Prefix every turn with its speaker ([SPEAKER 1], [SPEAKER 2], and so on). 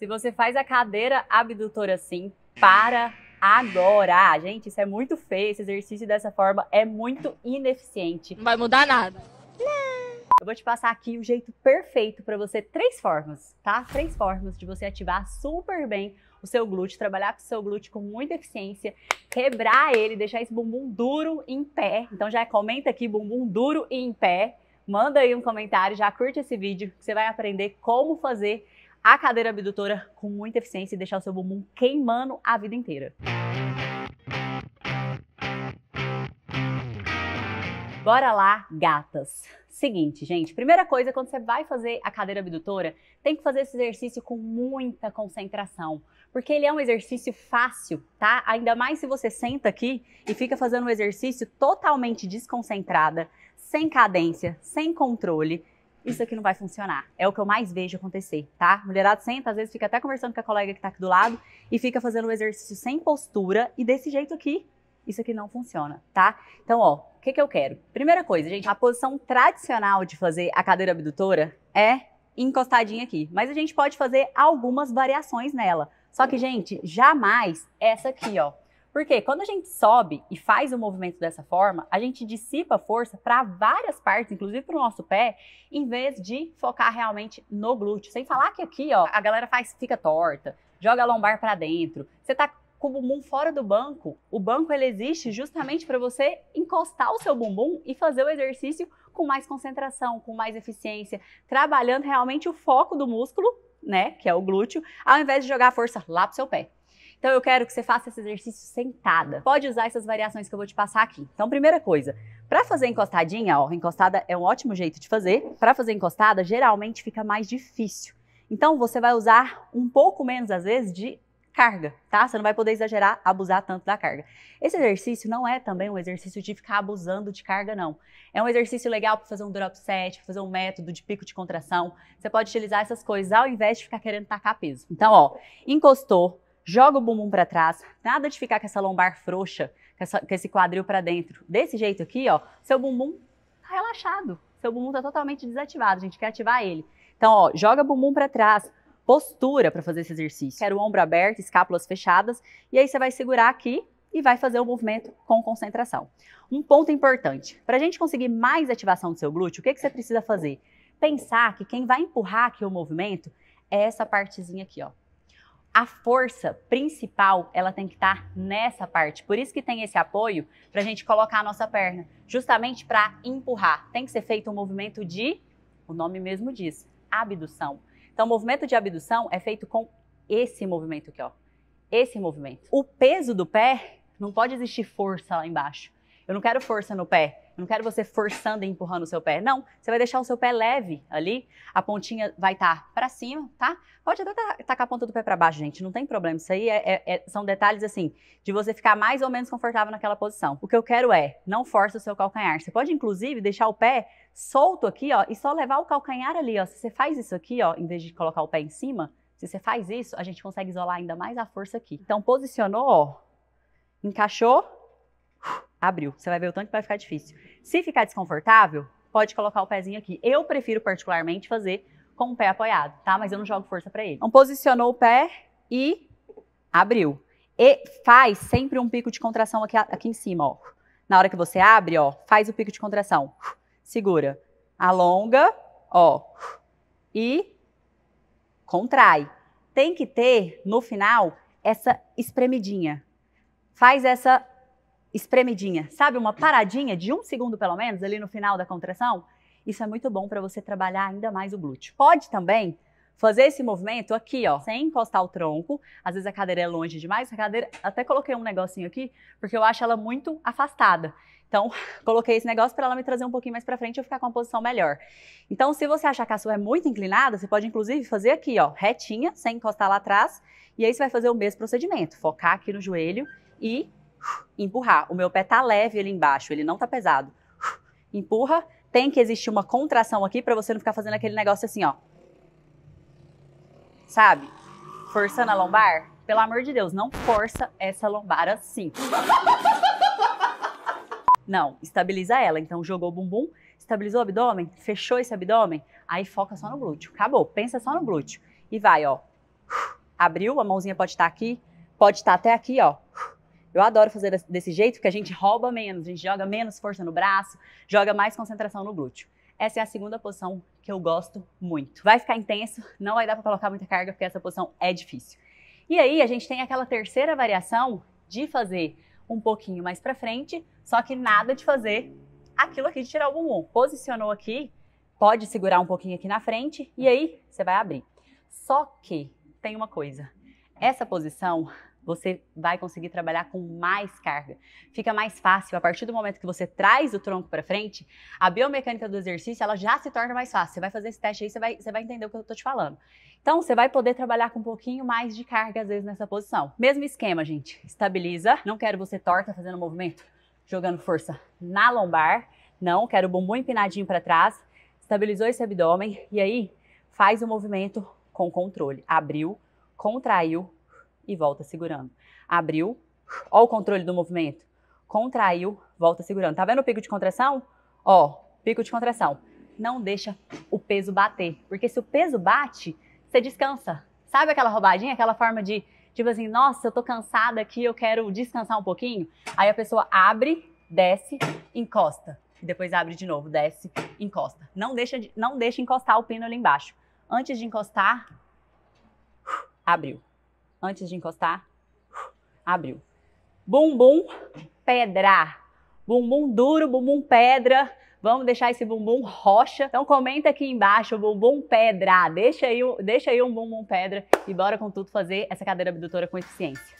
[SPEAKER 1] Se você faz a cadeira abdutora assim, para agora. Ah, gente, isso é muito feio. Esse exercício dessa forma é muito ineficiente. Não vai mudar nada. Não. Eu vou te passar aqui o jeito perfeito para você, três formas, tá? Três formas de você ativar super bem o seu glúteo, trabalhar com o seu glúteo com muita eficiência, quebrar ele, deixar esse bumbum duro em pé. Então já comenta aqui, bumbum duro e em pé. Manda aí um comentário, já curte esse vídeo, que você vai aprender como fazer a cadeira abdutora com muita eficiência e deixar o seu bumbum queimando a vida inteira. Bora lá, gatas! Seguinte, gente, primeira coisa, quando você vai fazer a cadeira abdutora, tem que fazer esse exercício com muita concentração, porque ele é um exercício fácil, tá? Ainda mais se você senta aqui e fica fazendo um exercício totalmente desconcentrada, sem cadência, sem controle, isso aqui não vai funcionar. É o que eu mais vejo acontecer, tá? Mulherada senta, às vezes fica até conversando com a colega que tá aqui do lado e fica fazendo um exercício sem postura e desse jeito aqui, isso aqui não funciona, tá? Então, ó, o que, que eu quero? Primeira coisa, gente, a posição tradicional de fazer a cadeira abdutora é encostadinha aqui, mas a gente pode fazer algumas variações nela. Só que, gente, jamais essa aqui, ó. Porque quando a gente sobe e faz o movimento dessa forma, a gente dissipa força para várias partes, inclusive para o nosso pé, em vez de focar realmente no glúteo. Sem falar que aqui, ó, a galera faz fica torta, joga a lombar para dentro. Você tá com o bumbum fora do banco. O banco ele existe justamente para você encostar o seu bumbum e fazer o exercício com mais concentração, com mais eficiência, trabalhando realmente o foco do músculo, né, que é o glúteo, ao invés de jogar a força lá pro seu pé. Então eu quero que você faça esse exercício sentada. Pode usar essas variações que eu vou te passar aqui. Então, primeira coisa, para fazer encostadinha, ó, encostada é um ótimo jeito de fazer. Para fazer encostada, geralmente fica mais difícil. Então, você vai usar um pouco menos, às vezes, de carga, tá? Você não vai poder exagerar, abusar tanto da carga. Esse exercício não é também um exercício de ficar abusando de carga, não. É um exercício legal para fazer um drop set, para fazer um método de pico de contração. Você pode utilizar essas coisas ao invés de ficar querendo tacar peso. Então, ó, encostou, joga o bumbum para trás, nada de ficar com essa lombar frouxa, com, essa, com esse quadril para dentro. Desse jeito aqui, ó, seu bumbum tá relaxado, seu bumbum tá totalmente desativado, a gente quer ativar ele. Então, ó, joga o bumbum para trás, postura para fazer esse exercício. Quero o ombro aberto, escápulas fechadas, e aí você vai segurar aqui e vai fazer o movimento com concentração. Um ponto importante, para a gente conseguir mais ativação do seu glúteo, o que, que você precisa fazer? Pensar que quem vai empurrar aqui o movimento é essa partezinha aqui, ó, a força principal ela tem que estar tá nessa parte. Por isso que tem esse apoio para a gente colocar a nossa perna, justamente para empurrar. Tem que ser feito um movimento de, o nome mesmo diz, abdução. Então, o movimento de abdução é feito com esse movimento aqui, ó. Esse movimento. O peso do pé não pode existir força lá embaixo. Eu não quero força no pé. Eu não quero você forçando e empurrando o seu pé. Não, você vai deixar o seu pé leve ali. A pontinha vai estar tá para cima, tá? Pode até tacar a ponta do pé para baixo, gente. Não tem problema. Isso aí é, é, é, são detalhes assim de você ficar mais ou menos confortável naquela posição. O que eu quero é não força o seu calcanhar. Você pode inclusive deixar o pé solto aqui, ó, e só levar o calcanhar ali, ó. Se você faz isso aqui, ó, em vez de colocar o pé em cima, se você faz isso, a gente consegue isolar ainda mais a força aqui. Então posicionou, ó, encaixou abriu. Você vai ver o tanto que vai ficar difícil. Se ficar desconfortável, pode colocar o pezinho aqui. Eu prefiro particularmente fazer com o pé apoiado, tá? Mas eu não jogo força para ele. Então posicionou o pé e abriu. E faz sempre um pico de contração aqui, aqui em cima, ó. Na hora que você abre, ó, faz o pico de contração. Segura. Alonga, ó. E contrai. Tem que ter, no final, essa espremidinha. Faz essa espremidinha, sabe? Uma paradinha de um segundo pelo menos ali no final da contração. Isso é muito bom para você trabalhar ainda mais o glúteo. Pode também fazer esse movimento aqui, ó, sem encostar o tronco. Às vezes a cadeira é longe demais. A cadeira, até coloquei um negocinho aqui, porque eu acho ela muito afastada. Então, coloquei esse negócio para ela me trazer um pouquinho mais para frente e eu ficar com uma posição melhor. Então, se você achar que a sua é muito inclinada, você pode inclusive fazer aqui, ó, retinha, sem encostar lá atrás. E aí você vai fazer o mesmo procedimento, focar aqui no joelho e empurrar. O meu pé tá leve ali embaixo, ele não tá pesado. Empurra, tem que existir uma contração aqui para você não ficar fazendo aquele negócio assim, ó. Sabe? Forçando a lombar. Pelo amor de Deus, não força essa lombar assim. Não, estabiliza ela. Então jogou o bumbum, estabilizou o abdômen, fechou esse abdômen, aí foca só no glúteo. Acabou, pensa só no glúteo. E vai, ó. Abriu, a mãozinha pode estar tá aqui, pode estar tá até aqui, ó. Eu adoro fazer desse jeito porque a gente rouba menos, a gente joga menos força no braço, joga mais concentração no glúteo. Essa é a segunda posição que eu gosto muito. Vai ficar intenso, não vai dar para colocar muita carga porque essa posição é difícil. E aí a gente tem aquela terceira variação de fazer um pouquinho mais para frente, só que nada de fazer aquilo aqui de tirar o bumbum. Posicionou aqui, pode segurar um pouquinho aqui na frente e aí você vai abrir. Só que tem uma coisa. Essa posição você vai conseguir trabalhar com mais carga. Fica mais fácil a partir do momento que você traz o tronco para frente, a biomecânica do exercício, ela já se torna mais fácil. Você vai fazer esse teste aí, você vai, você vai entender o que eu estou te falando. Então, você vai poder trabalhar com um pouquinho mais de carga às vezes nessa posição. Mesmo esquema, gente. Estabiliza. Não quero você torta fazendo movimento, jogando força na lombar. Não, quero o bumbum empinadinho para trás. Estabilizou esse abdômen e aí faz o movimento com controle. Abriu, contraiu, e volta segurando. Abriu, ó o controle do movimento. Contraiu, volta segurando. Tá vendo o pico de contração? Ó, pico de contração. Não deixa o peso bater, porque se o peso bate, você descansa. Sabe aquela roubadinha, aquela forma de tipo assim, nossa, eu tô cansada aqui, eu quero descansar um pouquinho? Aí a pessoa abre, desce, encosta. Depois abre de novo, desce, encosta. Não deixa, não deixa encostar o pino ali embaixo. Antes de encostar, abriu antes de encostar, abriu. Bumbum, pedra. Bumbum duro, bumbum pedra. Vamos deixar esse bumbum rocha. Então comenta aqui embaixo, bumbum pedra. Deixa aí, deixa aí um bumbum pedra e bora com tudo fazer essa cadeira abdutora com eficiência.